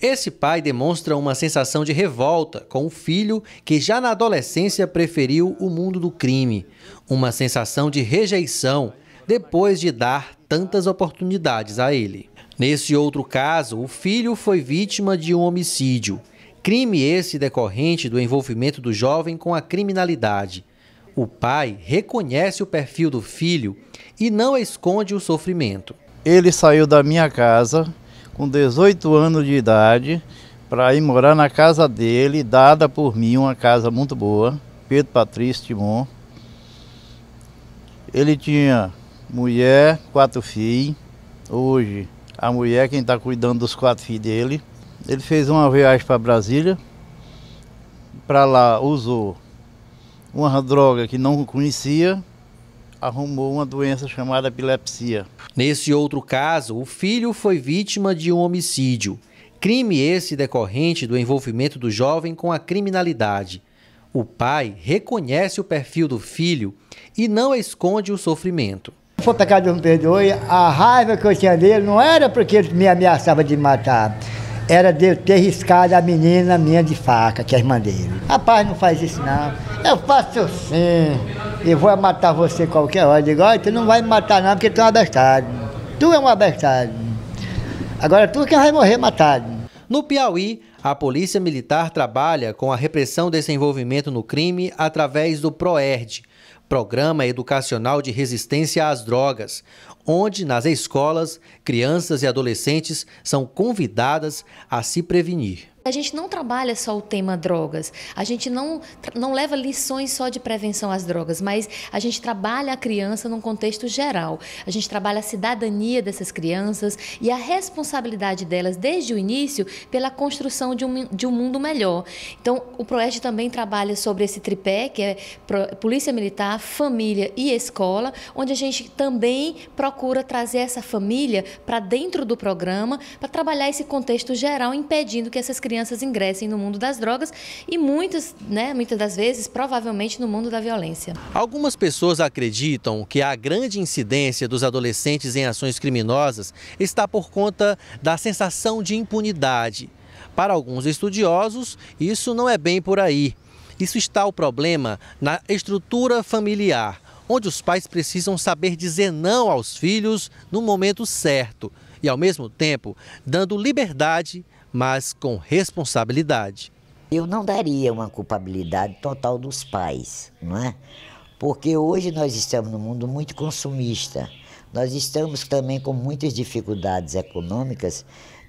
Esse pai demonstra uma sensação de revolta com o filho que já na adolescência preferiu o mundo do crime, uma sensação de rejeição depois de dar tantas oportunidades a ele. Nesse outro caso, o filho foi vítima de um homicídio, crime esse decorrente do envolvimento do jovem com a criminalidade. O pai reconhece o perfil do filho e não esconde o sofrimento. Ele saiu da minha casa com 18 anos de idade, para ir morar na casa dele, dada por mim, uma casa muito boa, Pedro Patrício Timon. Ele tinha mulher, quatro filhos. Hoje, a mulher quem está cuidando dos quatro filhos dele. Ele fez uma viagem para Brasília. Para lá usou uma droga que não conhecia arrumou uma doença chamada epilepsia. Nesse outro caso, o filho foi vítima de um homicídio. Crime esse decorrente do envolvimento do jovem com a criminalidade. O pai reconhece o perfil do filho e não esconde o sofrimento. Foi pecado de um perdoe, a raiva que eu tinha dele não era porque ele me ameaçava de matar era de eu ter riscado a menina minha de faca, que é a irmã dele. Rapaz, não faz isso não. Eu faço sim eu vou matar você qualquer hora. Eu digo, olha, tu não vai me matar não, porque tu é uma abestado. Tu é uma abestado. Agora tu que vai morrer matado. No Piauí, a Polícia Militar trabalha com a repressão desse envolvimento no crime através do PROERD, Programa Educacional de Resistência às Drogas, onde nas escolas, crianças e adolescentes são convidadas a se prevenir a gente não trabalha só o tema drogas, a gente não, não leva lições só de prevenção às drogas, mas a gente trabalha a criança num contexto geral. A gente trabalha a cidadania dessas crianças e a responsabilidade delas desde o início pela construção de um, de um mundo melhor. Então, o ProERD também trabalha sobre esse tripé, que é Polícia Militar, Família e Escola, onde a gente também procura trazer essa família para dentro do programa para trabalhar esse contexto geral, impedindo que essas crianças crianças ingressem no mundo das drogas e muitas, né, muitas das vezes, provavelmente no mundo da violência. Algumas pessoas acreditam que a grande incidência dos adolescentes em ações criminosas está por conta da sensação de impunidade. Para alguns estudiosos, isso não é bem por aí. Isso está o problema na estrutura familiar, onde os pais precisam saber dizer não aos filhos no momento certo e, ao mesmo tempo, dando liberdade mas com responsabilidade. Eu não daria uma culpabilidade total dos pais, não é? Porque hoje nós estamos num mundo muito consumista. Nós estamos também com muitas dificuldades econômicas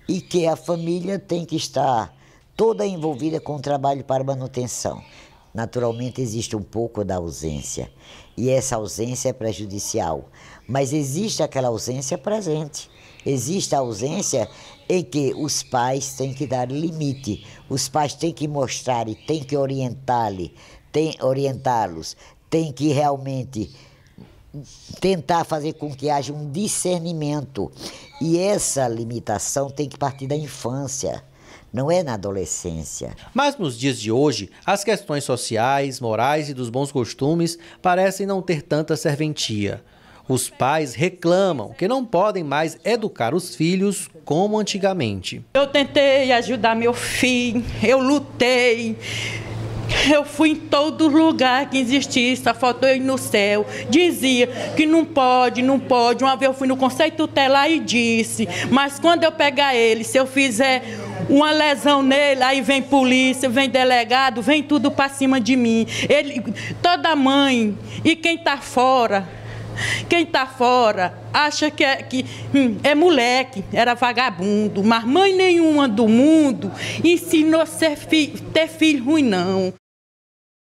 e que a família tem que estar toda envolvida com o trabalho para manutenção. Naturalmente existe um pouco da ausência e essa ausência é prejudicial, mas existe aquela ausência presente. Existe a ausência em que os pais têm que dar limite, os pais têm que mostrar e têm que orientá lhe tem orientá-los, têm que realmente tentar fazer com que haja um discernimento. E essa limitação tem que partir da infância não é na adolescência. Mas nos dias de hoje, as questões sociais, morais e dos bons costumes parecem não ter tanta serventia. Os pais reclamam que não podem mais educar os filhos como antigamente. Eu tentei ajudar meu filho, eu lutei. Eu fui em todo lugar que existisse, foto eu ir no céu. Dizia que não pode, não pode. Uma vez eu fui no Conselho Tutelar e disse, mas quando eu pegar ele, se eu fizer uma lesão nele, aí vem polícia, vem delegado, vem tudo para cima de mim. Ele, toda mãe e quem está fora quem está fora acha que é, que, hum, é moleque, era vagabundo, mas mãe nenhuma do mundo ensinou ser fi, ter filho ruim, não.